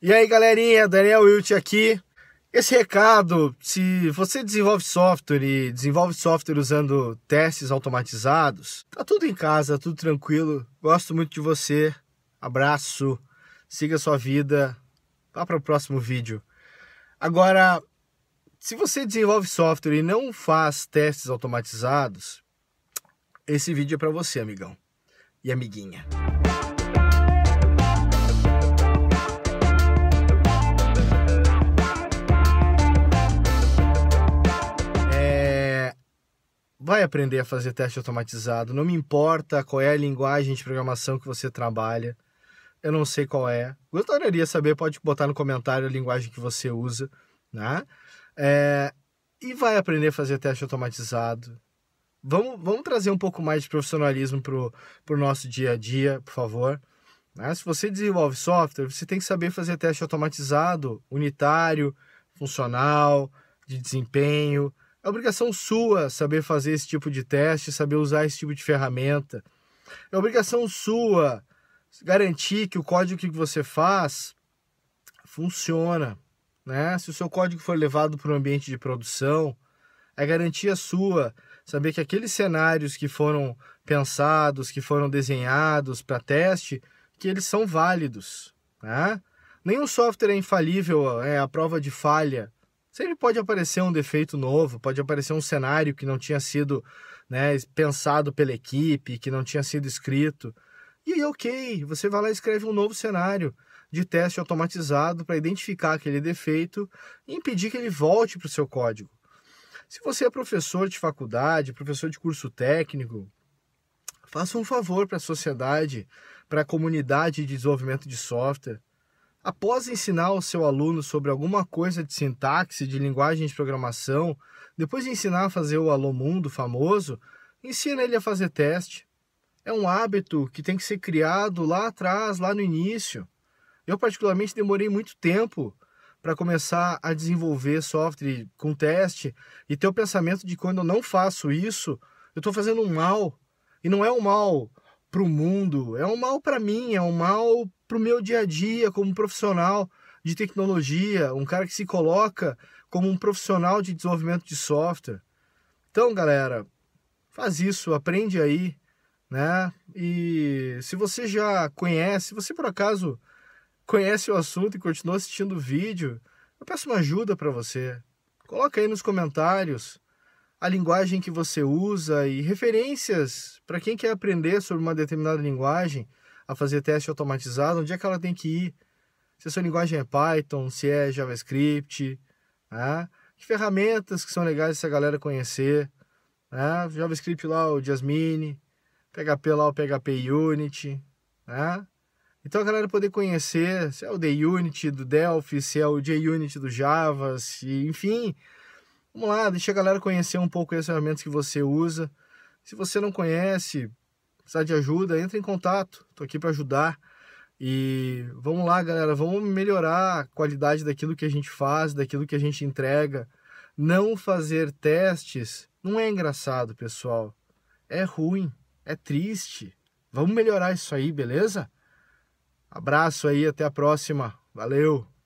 E aí galerinha, Daniel Wilt aqui. Esse recado, se você desenvolve software e desenvolve software usando testes automatizados, tá tudo em casa, tudo tranquilo. Gosto muito de você. Abraço. Siga sua vida. Vá para o próximo vídeo. Agora, se você desenvolve software e não faz testes automatizados, esse vídeo é para você, amigão e amiguinha. vai aprender a fazer teste automatizado. Não me importa qual é a linguagem de programação que você trabalha. Eu não sei qual é. Gostaria de saber, pode botar no comentário a linguagem que você usa, né? É, e vai aprender a fazer teste automatizado. Vamos, vamos trazer um pouco mais de profissionalismo para o pro nosso dia a dia, por favor. Né? Se você desenvolve software, você tem que saber fazer teste automatizado, unitário, funcional, de desempenho, é obrigação sua saber fazer esse tipo de teste, saber usar esse tipo de ferramenta. É obrigação sua garantir que o código que você faz funciona. Né? Se o seu código for levado para um ambiente de produção, é garantia sua saber que aqueles cenários que foram pensados, que foram desenhados para teste, que eles são válidos. Né? Nenhum software é infalível, é a prova de falha. Sempre pode aparecer um defeito novo, pode aparecer um cenário que não tinha sido né, pensado pela equipe, que não tinha sido escrito. E aí, ok, você vai lá e escreve um novo cenário de teste automatizado para identificar aquele defeito e impedir que ele volte para o seu código. Se você é professor de faculdade, professor de curso técnico, faça um favor para a sociedade, para a comunidade de desenvolvimento de software. Após ensinar o seu aluno sobre alguma coisa de sintaxe, de linguagem de programação, depois de ensinar a fazer o Alô Mundo famoso, ensina ele a fazer teste. É um hábito que tem que ser criado lá atrás, lá no início. Eu, particularmente, demorei muito tempo para começar a desenvolver software com teste e ter o pensamento de quando eu não faço isso, eu estou fazendo um mal. E não é um mal para o mundo, é um mal para mim, é um mal para o meu dia a dia como profissional de tecnologia, um cara que se coloca como um profissional de desenvolvimento de software. Então, galera, faz isso, aprende aí, né? E se você já conhece, se você por acaso conhece o assunto e continua assistindo o vídeo, eu peço uma ajuda para você. Coloca aí nos comentários a linguagem que você usa e referências para quem quer aprender sobre uma determinada linguagem, a fazer teste automatizado, onde é que ela tem que ir, se a sua linguagem é Python, se é JavaScript, né? que ferramentas que são legais essa galera conhecer, né? JavaScript lá o Jasmine, PHP lá o PHP Unity, né? Então a galera poder conhecer se é o The Unity do Delphi, se é o JUnit do Java, se, enfim, Vamos lá, deixa a galera conhecer um pouco as ferramentas que você usa. Se você não conhece, precisar de ajuda, entre em contato. Estou aqui para ajudar. E vamos lá, galera, vamos melhorar a qualidade daquilo que a gente faz, daquilo que a gente entrega. Não fazer testes não é engraçado, pessoal. É ruim, é triste. Vamos melhorar isso aí, beleza? Abraço aí, até a próxima. Valeu!